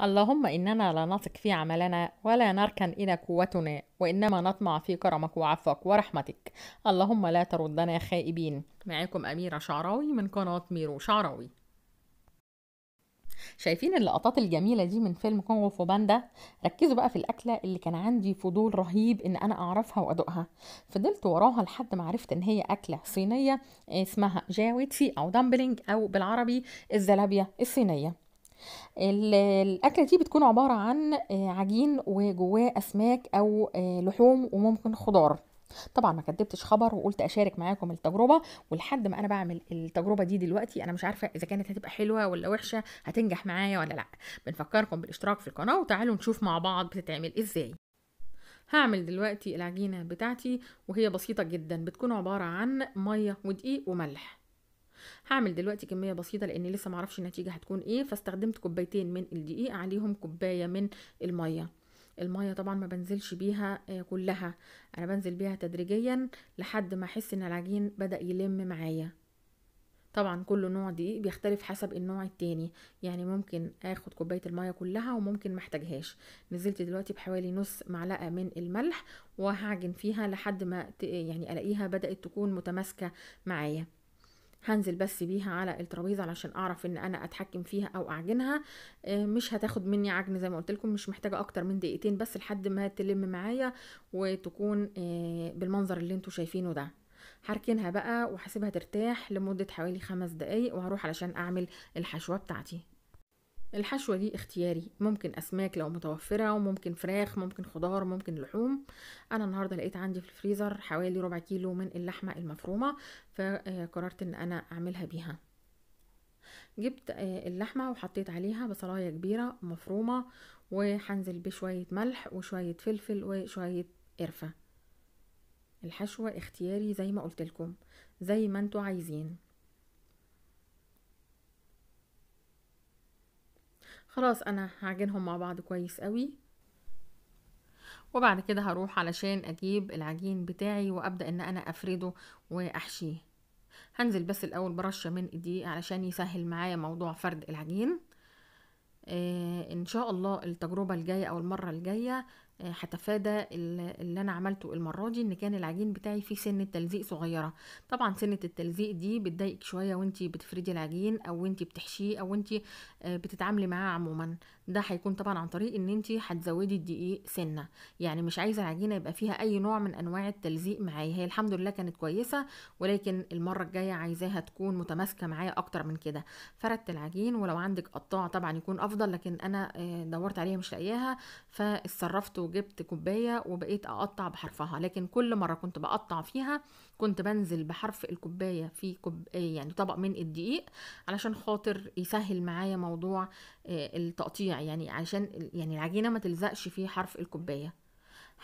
اللهم إننا لا نثق في عملنا ولا نركن إلى قوتنا وإنما نطمع في كرمك وعفوك ورحمتك اللهم لا تردنا خائبين معاكم أميرة شعراوي من قناة ميرو شعراوي شايفين اللقطات الجميلة دي من فيلم كونغو فو باندا ركزوا بقى في الأكلة اللي كان عندي فضول رهيب إن أنا أعرفها وأدوقها فضلت وراها لحد ما عرفت إن هي أكلة صينية اسمها جاويتسي أو دامبلينج أو بالعربي الزلابية الصينية الاكله دي بتكون عباره عن آه، عجين وجواه اسماك او آه، لحوم وممكن خضار طبعا ما كدبتش خبر وقلت اشارك معاكم التجربه ولحد ما انا بعمل التجربه دي دلوقتي انا مش عارفه اذا كانت هتبقى حلوه ولا وحشه هتنجح معايا ولا لا بنفكركم بالاشتراك في القناه وتعالوا نشوف مع بعض بتتعمل ازاي هعمل دلوقتي العجينه بتاعتي وهي بسيطه جدا بتكون عباره عن ميه ودقيق وملح هعمل دلوقتي كميه بسيطه لان لسه معرفش النتيجه هتكون ايه فاستخدمت كوبايتين من الدقيق عليهم كوبايه من الميه المية طبعا ما بنزلش بيها آه، كلها انا بنزل بيها تدريجيا لحد ما احس ان العجين بدا يلم معايا طبعا كل نوع دقيق بيختلف حسب النوع التاني يعني ممكن اخد كوبايه الميه كلها وممكن محتاجهاش نزلت دلوقتي بحوالي نص معلقه من الملح وهعجن فيها لحد ما يعني الاقيها بدات تكون متماسكه معايا هنزل بس بيها على الترابيزه علشان اعرف ان انا اتحكم فيها او اعجنها آه، مش هتاخد مني عجن زي ما قلت لكم مش محتاجه اكتر من دقيقتين بس لحد ما تلم معايا وتكون آه، بالمنظر اللي انتوا شايفينه ده هركنها بقى وهسيبها ترتاح لمده حوالي خمس دقايق وهروح علشان اعمل الحشوه بتاعتي الحشوة دي اختياري ممكن أسماك لو متوفرة وممكن فراخ ممكن خضار ممكن لحوم أنا النهاردة لقيت عندي في الفريزر حوالي ربع كيلو من اللحمة المفرومة فقررت إن أنا أعملها بيها جبت آه، اللحمة وحطيت عليها بصلاية كبيرة مفرومة وهنزل بشوية ملح وشوية فلفل وشوية قرفة الحشوة اختياري زي ما قلت لكم زي ما انتوا عايزين خلاص انا هعجنهم مع بعض كويس قوي وبعد كده هروح علشان اجيب العجين بتاعي وابدا ان انا افرده واحشيه هنزل بس الاول برشه من ايدي علشان يسهل معايا موضوع فرد العجين آه ان شاء الله التجربه الجايه او المره الجايه هتفادى اللي انا عملته المره دي ان كان العجين بتاعي فيه سنه تلزيق صغيره طبعا سنه التلزيق دي بتضايقك شويه وانت بتفردي العجين او وانت بتحشيه او وانت آه، بتتعاملي معاه عموما ده هيكون طبعا عن طريق ان انت هتزودي الدقيق سنه يعني مش عايزه العجينه يبقى فيها اي نوع من انواع التلزيق معايا هي الحمد لله كانت كويسه ولكن المره الجايه عايزاها تكون متماسكه معايا اكتر من كده فردت العجين ولو عندك قطاع طبعا يكون افضل لكن انا آه، دورت عليها مش لاقياها فاتصرفت وجبت كوباية وبقيت أقطع بحرفها لكن كل مرة كنت بقطع فيها كنت بنزل بحرف الكوباية في كوب يعني طبق من الدقيق علشان خاطر يسهل معايا موضوع آه، التقطيع يعني عشان يعني العجينة ما تلزقش في حرف الكوباية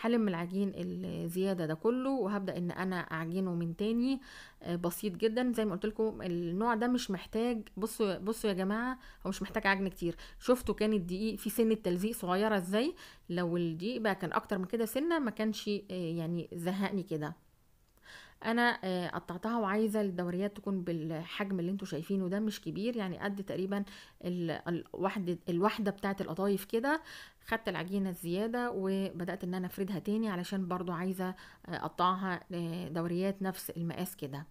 هلم العجين الزياده ده كله وهبدا ان انا اعجنه من تاني آه، بسيط جدا زي ما قلت لكم النوع ده مش محتاج بصوا بصوا يا جماعه هو مش محتاج عجن كتير شفتوا كان الدقيق في سنه تلزيق صغيره ازاي لو الدقيق بقى كان اكتر من كده سنه ما كانش آه، يعني زهقني كده انا آه، قطعتها وعايزه الدوريات تكون بالحجم اللي انتوا شايفينه ده مش كبير يعني قد تقريبا الوحده الوحده بتاعه القطايف كده خدت العجينه الزياده وبدات ان انا افردها تاني علشان برضو عايزه آه، اقطعها آه، دوريات نفس المقاس كده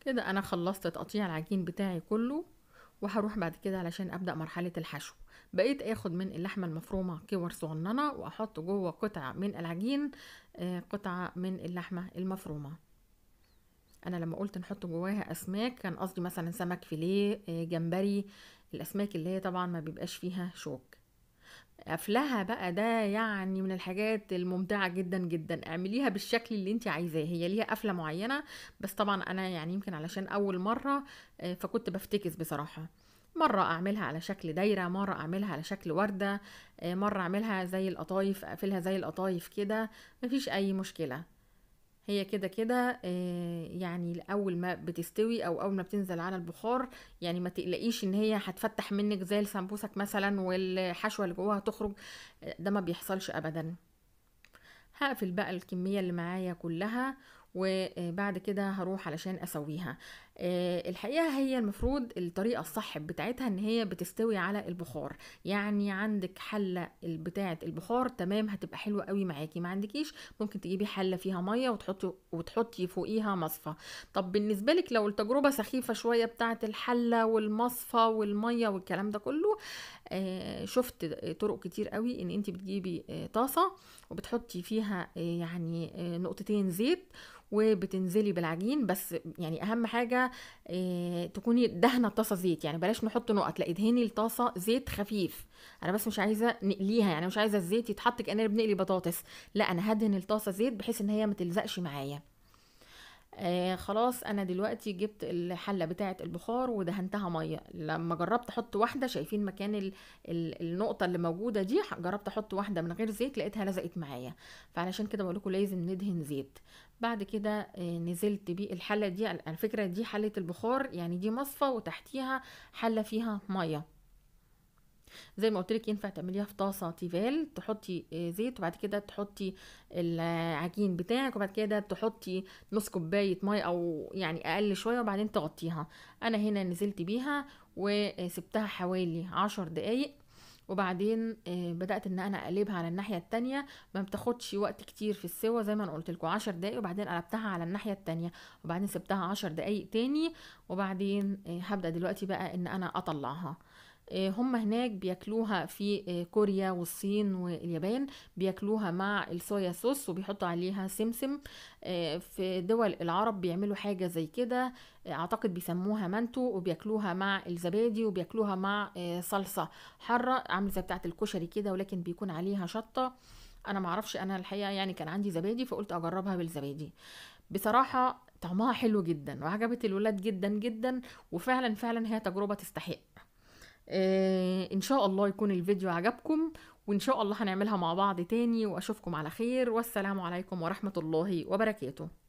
كده انا خلصت تقطيع العجين بتاعي كله وهروح بعد كده علشان ابدا مرحله الحشو بقيت اخد من اللحمه المفرومه كور صغننه واحط جوه قطعه من العجين آه، قطعه من اللحمه المفرومه انا لما قلت نحط جواها اسماك كان قصدي مثلا سمك فيليه آه، جمبري الاسماك اللي هي طبعا ما بيبقاش فيها شوك قفلها بقى ده يعني من الحاجات الممتعة جدا جدا اعمليها بالشكل اللي انت عايزاه هي ليها قفلة معينة بس طبعا انا يعني يمكن علشان اول مرة آه، فكنت بفتكس بصراحة مرة أعملها على شكل دايرة مرة أعملها على شكل وردة آه، مرة أعملها زي القطايف أقفلها زي القطايف كده مفيش أي مشكلة هي كده كده آه، يعني اول ما بتستوي او اول ما بتنزل على البخار يعني ما تقلقيش ان هي هتفتح منك زي السمبوسك مثلا والحشوه اللي جواها تخرج آه، ده ما بيحصلش ابدا هقفل بقى الكميه اللي معايا كلها وبعد كده هروح علشان اسويها آه، الحقيقه هي المفروض الطريقه الصح بتاعتها ان هي بتستوي على البخار يعني عندك حله بتاعه البخار تمام هتبقى حلوه قوي معاكي ما عندكيش ممكن تجيبي حله فيها ميه وتحطي وتحطي فوقيها مصفى طب بالنسبه لك لو التجربه سخيفه شويه بتاعه الحله والمصفى والميه والكلام ده كله آه، شفت طرق كتير قوي ان انت بتجيبي آه، طاسه وبتحطي فيها يعني نقطتين زيت وبتنزلي بالعجين بس يعني اهم حاجه آه، تكوني دهنه الطاسه زيت يعني بلاش نحط نقط لا ادهني الطاسه زيت خفيف انا بس مش عايزه نقليها يعني مش عايزه الزيت يتحط كاننا بنقلي بطاطس لا انا هدهن الطاسه زيت بحيث ان هي ما تلزقش معايا آه خلاص انا دلوقتي جبت الحله بتاعه البخار ودهنتها ميه لما جربت احط واحده شايفين مكان الـ الـ النقطه اللي موجوده دي جربت احط واحده من غير زيت لقيتها لزقت معايا فعلشان كده بقول لكم لازم ندهن زيت بعد كده آه، نزلت بيه الحله دي على فكره دي حله البخار يعني دي مصفى وتحتيها حله فيها ميه زي ما قلت لك ينفع تعمليها في طاسه تيفال تحطي آه، زيت وبعد كده تحطي العجين بتاعك وبعد كده تحطي نص كوبايه ميه او يعني اقل شويه وبعدين تغطيها انا هنا نزلت بيها وسبتها حوالي عشر دقايق وبعدين آه، بدات ان انا اقلبها على الناحيه التانية ما بتاخدش وقت كتير في السوا زي ما انا قلت لكم 10 دقايق وبعدين قلبتها على الناحيه التانية وبعدين سبتها 10 دقايق تاني وبعدين آه، هبدا دلوقتي بقى ان انا اطلعها آه، هم هناك بياكلوها في آه، كوريا والصين واليابان بياكلوها مع الصويا صوص وبيحطوا عليها سمسم آه، في دول العرب بيعملوا حاجة زي كده اعتقد بيسموها مانتو وبياكلوها مع الزبادي وبياكلوها مع صلصة حرة عاملة زي بتاعت الكشري كده ولكن بيكون عليها شطة انا معرفش انا الحقيقة يعني كان عندي زبادي فقلت اجربها بالزبادي بصراحة طعمها حلو جدا وعجبت الولاد جدا جدا وفعلا فعلا هي تجربة تستحق آه، ان شاء الله يكون الفيديو عجبكم وان شاء الله هنعملها مع بعض تاني واشوفكم على خير والسلام عليكم ورحمه الله وبركاته